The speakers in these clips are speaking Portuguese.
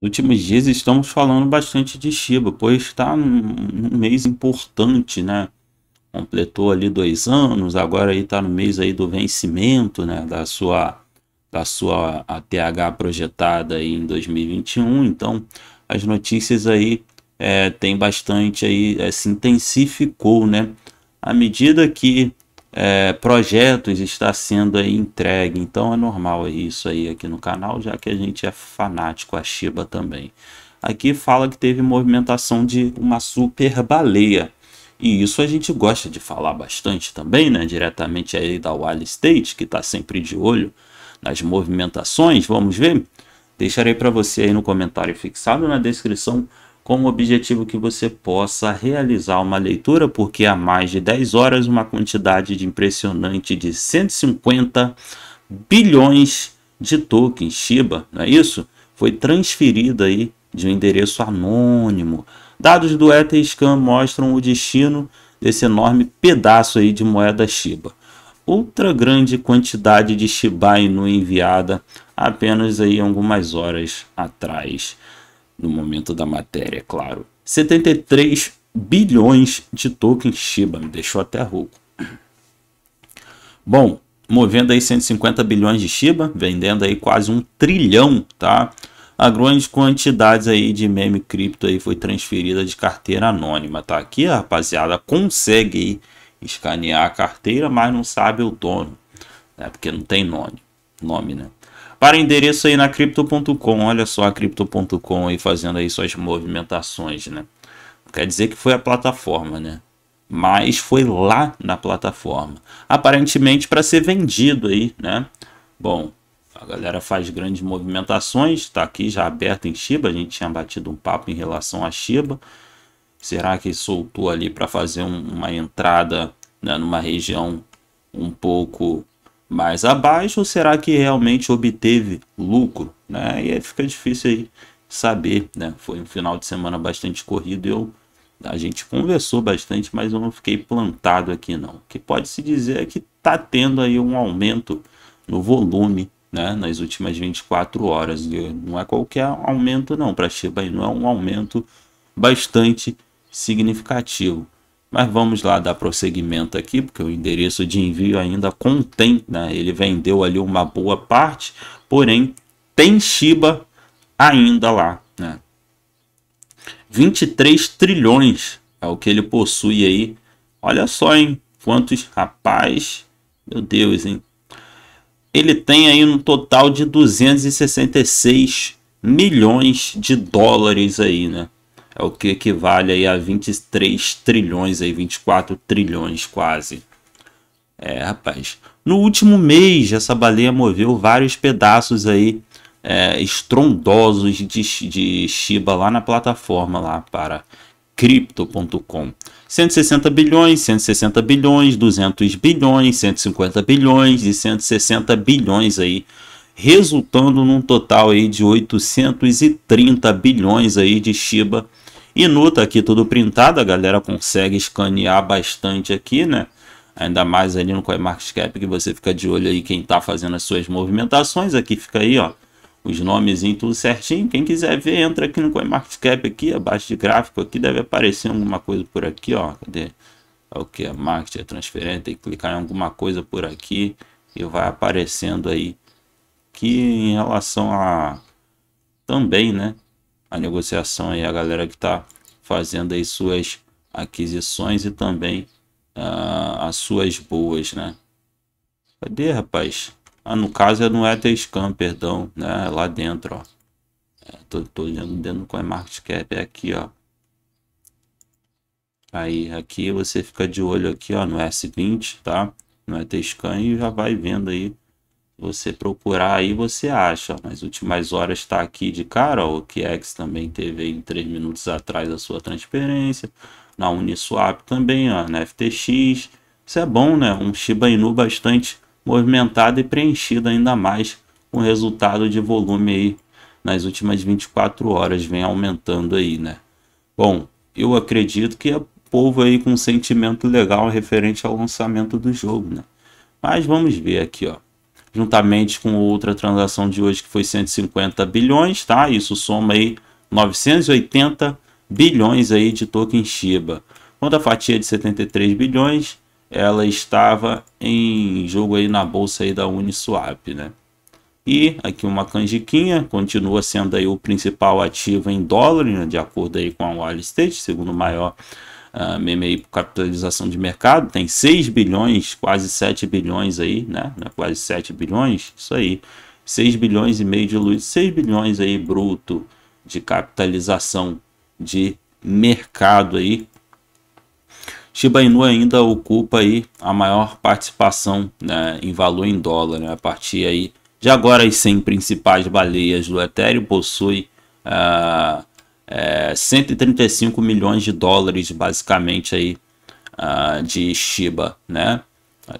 Nos últimos dias estamos falando bastante de Shiba, pois está num, num mês importante, né? Completou ali dois anos, agora aí está no mês aí do vencimento, né? Da sua, da sua ATH projetada aí em 2021. Então, as notícias aí é, tem bastante aí, é, se intensificou, né? À medida que é, projetos está sendo entregue. Então é normal isso aí aqui no canal, já que a gente é fanático a Shiba também. Aqui fala que teve movimentação de uma super baleia. E isso a gente gosta de falar bastante também, né? Diretamente aí da Wall State, que está sempre de olho nas movimentações. Vamos ver? Deixarei para você aí no comentário fixado na descrição como objetivo que você possa realizar uma leitura, porque há mais de 10 horas uma quantidade de impressionante de 150 bilhões de tokens Shiba, não é isso? Foi transferida aí de um endereço anônimo. Dados do Etherscan mostram o destino desse enorme pedaço aí de moeda Shiba. Outra grande quantidade de Shiba Inu enviada apenas aí algumas horas atrás no momento da matéria, é claro. 73 bilhões de tokens Shiba, me deixou até rouco. Bom, movendo aí 150 bilhões de Shiba, vendendo aí quase um trilhão, tá? A grande quantidade aí de meme cripto aí foi transferida de carteira anônima, tá? Aqui a rapaziada consegue escanear a carteira, mas não sabe o dono, né? Porque não tem nome nome, né? Para endereço aí na Crypto.com, olha só a Crypto.com aí fazendo aí suas movimentações, né? Quer dizer que foi a plataforma, né? Mas foi lá na plataforma, aparentemente para ser vendido aí, né? Bom, a galera faz grandes movimentações, está aqui já aberto em Shiba, a gente tinha batido um papo em relação a Shiba. Será que soltou ali para fazer um, uma entrada né, numa região um pouco mais abaixo ou será que realmente obteve lucro? Né? E aí fica difícil aí saber, né? Foi um final de semana bastante corrido, eu a gente conversou bastante, mas eu não fiquei plantado aqui não. O que pode se dizer é que está tendo aí um aumento no volume, né, nas últimas 24 horas. E não é qualquer aumento não para Shiba Inu, é um aumento bastante significativo. Mas vamos lá dar prosseguimento aqui, porque o endereço de envio ainda contém, né? ele vendeu ali uma boa parte, porém tem Shiba ainda lá. Né? 23 trilhões é o que ele possui aí. Olha só, hein? Quantos, rapaz, meu Deus, hein? Ele tem aí no um total de 266 milhões de dólares aí, né? é o que equivale aí a 23 trilhões, aí 24 trilhões quase. É, rapaz. No último mês, essa baleia moveu vários pedaços aí é, estrondosos de, de Shiba lá na plataforma lá para crypto.com. 160 bilhões, 160 bilhões, 200 bilhões, 150 bilhões e 160 bilhões aí, resultando num total aí de 830 bilhões aí de Shiba e nu tá aqui tudo printado, a galera consegue escanear bastante aqui, né? Ainda mais ali no CoinMarketCap que você fica de olho aí quem tá fazendo as suas movimentações. Aqui fica aí, ó, os nomes em tudo certinho. Quem quiser ver, entra aqui no CoinMarketCap aqui, abaixo de gráfico aqui, deve aparecer alguma coisa por aqui, ó. Cadê? É o que? É marketing, é transferente, tem que clicar em alguma coisa por aqui e vai aparecendo aí. Que em relação a... Também, né? a negociação e a galera que está fazendo aí suas aquisições e também uh, as suas boas, né? Cadê, rapaz? Ah, no caso não é Tescam, perdão, né? É lá dentro, ó. É, tô, tô olhando dentro com do CoinMarketCap, é aqui, ó. Aí, aqui você fica de olho aqui, ó, no S20, tá? No Tescan e já vai vendo aí você procurar aí, você acha. Nas últimas horas está aqui de cara, o QX também teve em 3 minutos atrás a sua transferência. Na Uniswap também, ó, na FTX. Isso é bom, né? Um Shiba Inu bastante movimentado e preenchido ainda mais com resultado de volume aí nas últimas 24 horas vem aumentando aí, né? Bom, eu acredito que é povo aí com um sentimento legal referente ao lançamento do jogo, né? Mas vamos ver aqui, ó juntamente com outra transação de hoje que foi 150 bilhões, tá? Isso soma aí 980 bilhões aí de token Shiba. Quanto à fatia de 73 bilhões, ela estava em jogo aí na bolsa aí da Uniswap, né? E aqui uma canjiquinha, continua sendo aí o principal ativo em dólar, né? de acordo aí com a Wall Street, segundo maior uh, meme aí por capitalização de mercado, tem 6 bilhões, quase 7 bilhões aí, né? É quase 7 bilhões, isso aí. 6 bilhões e meio de luz, 6 bilhões aí bruto de capitalização de mercado aí. Shiba Inu ainda ocupa aí a maior participação né, em valor em dólar, né? a partir aí de agora as 100 principais baleias do Ethereum possui uh, ah, é, 135 milhões de dólares basicamente aí uh, de Shiba, né?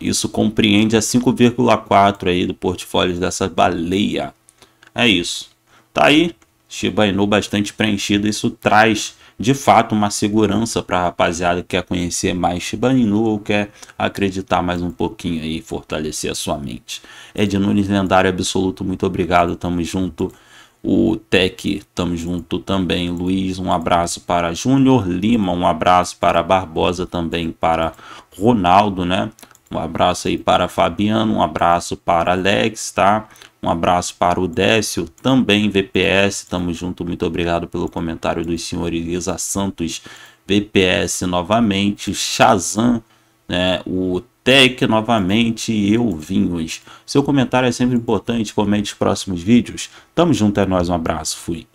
Isso compreende a 5,4 aí do portfólio dessa baleia. É isso. Tá aí, Shiba Inu bastante preenchido. Isso traz de fato uma segurança para a rapaziada que quer conhecer mais Shiba Inu ou quer acreditar mais um pouquinho aí, fortalecer a sua mente. Ed Nunes, lendário absoluto, muito obrigado, tamo junto o Tec, tamo junto também, Luiz, um abraço para Júnior Lima, um abraço para Barbosa também, para Ronaldo, né? Um abraço aí para Fabiano, um abraço para Alex, tá? Um abraço para o Décio, também VPS, tamo junto, muito obrigado pelo comentário dos senhores Isa Santos, VPS novamente, Shazam, né? O Tech novamente e eu, Vinhos. Seu comentário é sempre importante, comente os próximos vídeos. Tamo junto, é nóis, um abraço, fui.